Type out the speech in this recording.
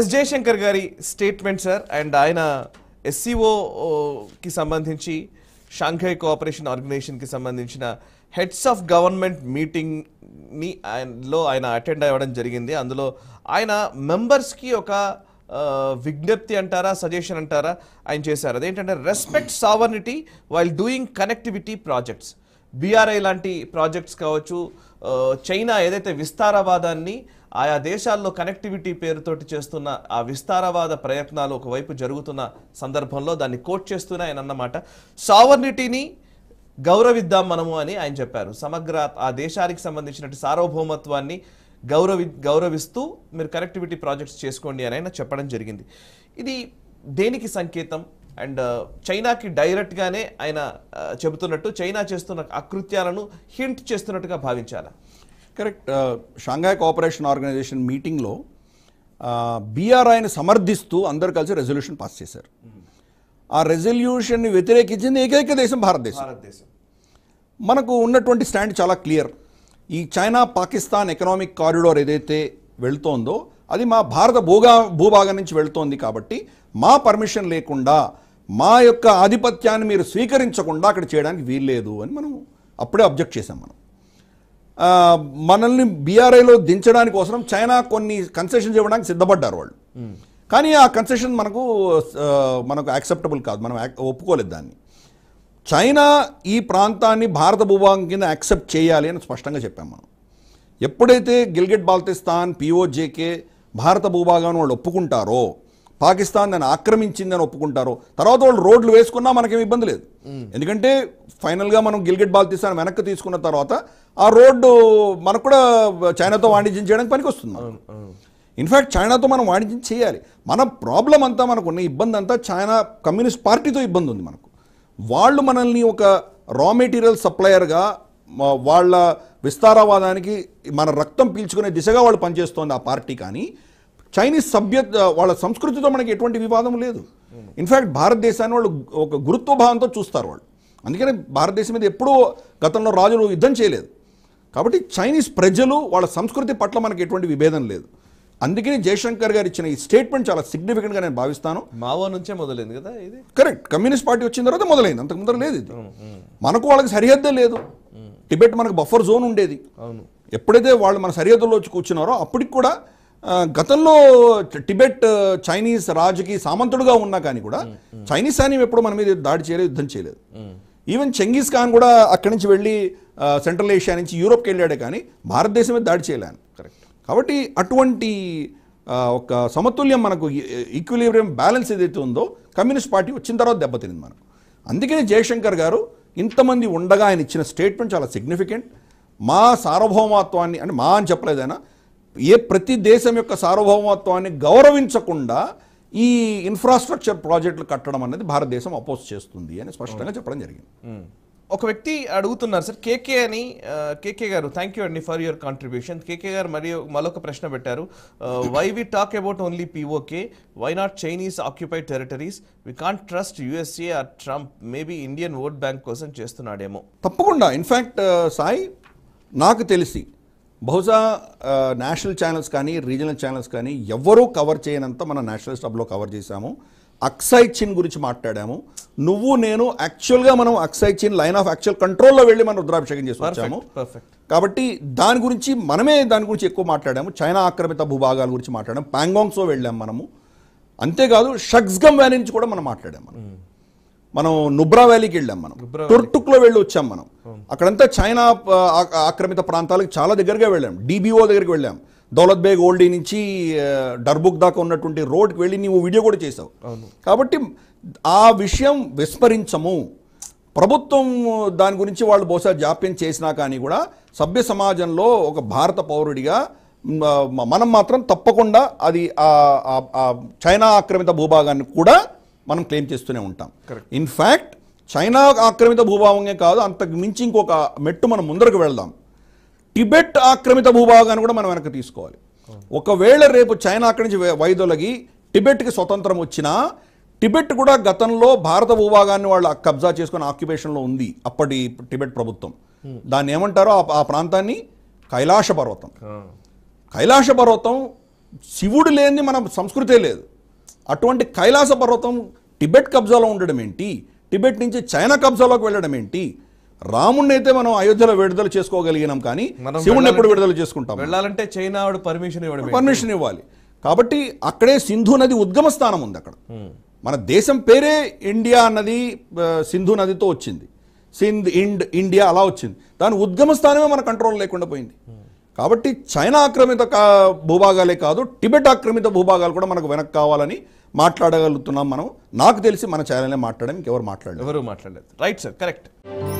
yes Jayashankar గారి statement sir and ఆయన ఎస్సీఓకి సంబంధించి షాంఘై కోఆపరేషన్ ఆర్గనైజేషన్కి సంబంధించిన హెడ్స్ ఆఫ్ గవర్నమెంట్ మీటింగ్ని ఆయనలో ఆయన అటెండ్ అవ్వడం జరిగింది అందులో ఆయన మెంబర్స్కి ఒక విజ్ఞప్తి అంటారా సజెషన్ అంటారా ఆయన చేశారు అదేంటంటే respect sovereignty while doing connectivity projects BRI లాంటి ప్రాజెక్ట్స్ కావచ్చు చైనా ఏదైతే విస్తారవాదాన్ని ఆయా దేశాల్లో కనెక్టివిటీ పేరుతోటి చేస్తున్న ఆ విస్తారవాద ప్రయత్నాలు ఒకవైపు జరుగుతున్న సందర్భంలో దాన్ని కోట్ చేస్తూనే ఆయన అన్నమాట సావర్నిటీని గౌరవిద్దాం మనము అని ఆయన చెప్పారు సమగ్ర ఆ దేశానికి సంబంధించిన సార్వభౌమత్వాన్ని గౌరవి గౌరవిస్తూ మీరు కనెక్టివిటీ ప్రాజెక్ట్స్ చేసుకోండి అని ఆయన చెప్పడం జరిగింది ఇది దేనికి సంకేతం అండ్ చైనాకి డైరెక్ట్గానే ఆయన చెబుతున్నట్టు చైనా చేస్తున్న అకృత్యాలను హింట్ చేస్తున్నట్టుగా భావించాలా కరెక్ట్ షాంఘాయ్ కోఆపరేషన్ ఆర్గనైజేషన్ మీటింగ్లో బీఆర్ఐని సమర్థిస్తూ అందరు కలిసి రెజల్యూషన్ పాస్ చేశారు ఆ రెజల్యూషన్ని వ్యతిరేకించింది ఏకైక దేశం భారతదేశం మనకు ఉన్నటువంటి స్టాండ్ చాలా క్లియర్ ఈ చైనా పాకిస్తాన్ ఎకనామిక్ కారిడోర్ ఏదైతే వెళ్తోందో అది మా భారత భూగా భూభాగం నుంచి వెళ్తోంది కాబట్టి మా పర్మిషన్ లేకుండా మా యొక్క ఆధిపత్యాన్ని మీరు స్వీకరించకుండా అక్కడ చేయడానికి వీల్లేదు అని మనం అప్పుడే అబ్జెక్ట్ చేశాం మనం మనల్ని బీఆర్ఐలో దించడానికి కోసం చైనా కొన్ని కన్సెషన్స్ ఇవ్వడానికి సిద్ధపడ్డారు వాళ్ళు కానీ ఆ కన్సెషన్ మనకు మనకు యాక్సెప్టబుల్ కాదు మనం ఒప్పుకోలేదు దాన్ని చైనా ఈ ప్రాంతాన్ని భారత భూభాగం కింద యాక్సెప్ట్ చేయాలి అని స్పష్టంగా చెప్పాం మనం ఎప్పుడైతే గిల్గిట్ బాల్తిస్తాన్ పిఓజేకే భారత భూభాగాన్ని వాళ్ళు ఒప్పుకుంటారో పాకిస్తాన్ దాన్ని ఆక్రమించిందని ఒప్పుకుంటారో తర్వాత వాళ్ళు రోడ్లు వేసుకున్నా మనకేమి ఇబ్బంది లేదు ఎందుకంటే ఫైనల్గా మనం గిల్గిట్ తీసాను వెనక్కి తీసుకున్న తర్వాత ఆ రోడ్డు మనకు కూడా చైనాతో వాణిజ్యం చేయడానికి పనికొస్తుంది ఇన్ఫ్యాక్ట్ చైనాతో మనం వాణిజ్యం చేయాలి మన ప్రాబ్లం అంతా మనకున్న ఇబ్బంది అంతా చైనా కమ్యూనిస్ట్ పార్టీతో ఇబ్బంది ఉంది మనకు వాళ్ళు మనల్ని ఒక రా మెటీరియల్ సప్లయర్గా వాళ్ళ విస్తారవాదానికి మన రక్తం పీల్చుకునే దిశగా వాళ్ళు పనిచేస్తోంది ఆ పార్టీ కానీ చైనీస్ సభ్య వాళ్ళ సంస్కృతితో మనకి ఎటువంటి వివాదం లేదు ఇన్ఫ్యాక్ట్ భారతదేశాన్ని వాళ్ళు ఒక గురుత్వ భావంతో చూస్తారు వాళ్ళు అందుకనే భారతదేశం మీద ఎప్పుడూ గతంలో రాజులు యుద్ధం చేయలేదు కాబట్టి చైనీస్ ప్రజలు వాళ్ళ సంస్కృతి పట్ల మనకి ఎటువంటి విభేదం లేదు అందుకని జయశంకర్ గారు ఇచ్చిన ఈ స్టేట్మెంట్ చాలా సిగ్నిఫికెంట్గా నేను భావిస్తాను మావో నుంచే మొదలైంది కదా ఇది కరెక్ట్ కమ్యూనిస్ట్ పార్టీ వచ్చిన తర్వాత మొదలైంది అంతకు ముందర లేదు ఇది మనకు వాళ్ళకి సరిహద్దే లేదు టిబెట్ మనకు బఫర్ జోన్ ఉండేది అవును ఎప్పుడైతే వాళ్ళు మన సరిహద్దులో వచ్చి కూర్చున్నారో అప్పటికి కూడా గతంలో టిబెట్ చైనీస్ రాజుకి సామంతుడుగా ఉన్నా కానీ కూడా చైనీస్ సైన్యం ఎప్పుడు మన మీద దాడి చేయలేదు యుద్ధం చేయలేదు ఈవెన్ చెంగీస్ ఖాన్ కూడా అక్కడి నుంచి వెళ్ళి సెంట్రల్ ఏషియా నుంచి యూరోప్కి వెళ్ళాడే కానీ భారతదేశం మీద దాడి చేయలేను కరెక్ట్ కాబట్టి అటువంటి ఒక సమతుల్యం మనకు ఈక్విలిబ్రియం బ్యాలెన్స్ ఏదైతే ఉందో కమ్యూనిస్ట్ పార్టీ వచ్చిన తర్వాత దెబ్బతింది మనకు అందుకనే జయశంకర్ గారు ఇంతమంది ఉండగా ఆయన ఇచ్చిన స్టేట్మెంట్ చాలా సిగ్నిఫికెంట్ మా సార్వభౌమత్వాన్ని అంటే మా అని చెప్పలేదైనా ఏ ప్రతి దేశం యొక్క సార్వభౌమత్వాన్ని గౌరవించకుండా ఈ ఇన్ఫ్రాస్ట్రక్చర్ ప్రాజెక్టులు కట్టడం అనేది భారతదేశం అపోజ్ చేస్తుంది అని స్పష్టంగా చెప్పడం జరిగింది ఒక వ్యక్తి అడుగుతున్నారు సార్ కేకే అని కేకే గారు థ్యాంక్ యూ అండి for your contribution KK garu మరియు మరొక ప్రశ్న పెట్టారు why we talk about only PoK why not Chinese occupied territories we can't trust USA or Trump maybe Indian vote bank కోసం చేస్తున్నాడేమో తప్పకుండా ఇన్ఫ్యాక్ట్ సాయి నాకు తెలిసి బహుశా నేషనల్ ఛానల్స్ కానీ రీజనల్ ఛానల్స్ కానీ ఎవరూ కవర్ చేయనంత మన నేషనల్ స్టబ్లో కవర్ చేశాము అక్సై చిన్ గురించి మాట్లాడాము నువ్వు నేను యాక్చువల్గా మనం అక్సై చిన్ లైన్ ఆఫ్ యాక్చువల్ కంట్రోల్లో వెళ్ళి మనం రుద్రాభిషేకం చేసి వచ్చాము కాబట్టి దాని గురించి మనమే దాని గురించి ఎక్కువ మాట్లాడాము చైనా ఆక్రమిత భూభాగాల గురించి మాట్లాడాము ప్యాంగాంగ్స్లో వెళ్ళాము మనము అంతేకాదు షగ్స్గమ్ వ్యాలీ నుంచి కూడా మనం మాట్లాడాము మనం మనం నుబ్రా వ్యాలీకి వెళ్ళాం మనం టొర్టుక్లో వెళ్ళి వచ్చాం మనం అక్కడంతా చైనా ఆక్రమిత ప్రాంతాలకు చాలా దగ్గరగా వెళ్ళాం డీబీఓ దగ్గరికి వెళ్ళాం దౌలత్ బేగ్ ఓల్డీ నుంచి డర్బుక్ దాకా ఉన్నటువంటి రోడ్కి వెళ్ళి నువ్వు వీడియో కూడా చేసావు కాబట్టి ఆ విషయం విస్మరించము ప్రభుత్వం దాని గురించి వాళ్ళు బహుశా జాప్యం చేసినా కానీ కూడా సభ్య సమాజంలో ఒక భారత పౌరుడిగా మనం మాత్రం తప్పకుండా అది చైనా ఆక్రమిత భూభాగాన్ని కూడా మనం క్లెయిమ్ చేస్తూనే ఉంటాం ఇన్ఫ్యాక్ట్ చైనా ఆక్రమిత భూభాగమే కాదు అంతకు మించి ఇంకొక మెట్టు మనం ముందరకు వెళ్దాం టిబెట్ ఆక్రమిత భూభాగాన్ని కూడా మనం వెనక్కి తీసుకోవాలి ఒకవేళ రేపు చైనా అక్కడి నుంచి వైదొలగి టిబెట్కి స్వతంత్రం వచ్చినా టిబెట్ కూడా గతంలో భారత భూభాగాన్ని వాళ్ళు కబ్జా చేసుకుని ఆక్యుపేషన్లో ఉంది అప్పటి టిబెట్ ప్రభుత్వం దాన్ని ఏమంటారో ఆ ప్రాంతాన్ని కైలాస పర్వతం కైలాస పర్వతం శివుడు లేని మన సంస్కృతే లేదు అటువంటి కైలాస పర్వతం టిబెట్ కబ్జాలో ఉండడం ఏంటి టిబెట్ నుంచి చైనా కబ్జాలోకి వెళ్ళడం ఏంటి రాముణ్ణి అయితే మనం అయోధ్యలో విడుదల చేసుకోగలిగినాం కానీ శివుణ్ణి ఎప్పుడు విడుదల చేసుకుంటాం వెళ్ళాలంటే చైనా పర్మిషన్ ఇవ్వడం పర్మిషన్ ఇవ్వాలి కాబట్టి అక్కడే సింధు నది ఉద్గమ స్థానం ఉంది అక్కడ మన దేశం పేరే ఇండియా అన్నది సింధు నదితో వచ్చింది సింధ్ ఇండ్ ఇండియా అలా వచ్చింది దాని ఉద్గమ స్థానమే మన కంట్రోల్ లేకుండా పోయింది కాబట్టి చైనా ఆక్రమిత భూభాగాలే కాదు టిబెట్ ఆక్రమిత భూభాగాలు కూడా మనకు వెనక్కి కావాలని మాట్లాడగలుగుతున్నాం మనం నాకు తెలిసి మన ఛానల్నే మాట్లాడడం ఇంకెవరు మాట్లాడలేదు ఎవరు మాట్లాడలేదు రైట్ సార్ కరెక్ట్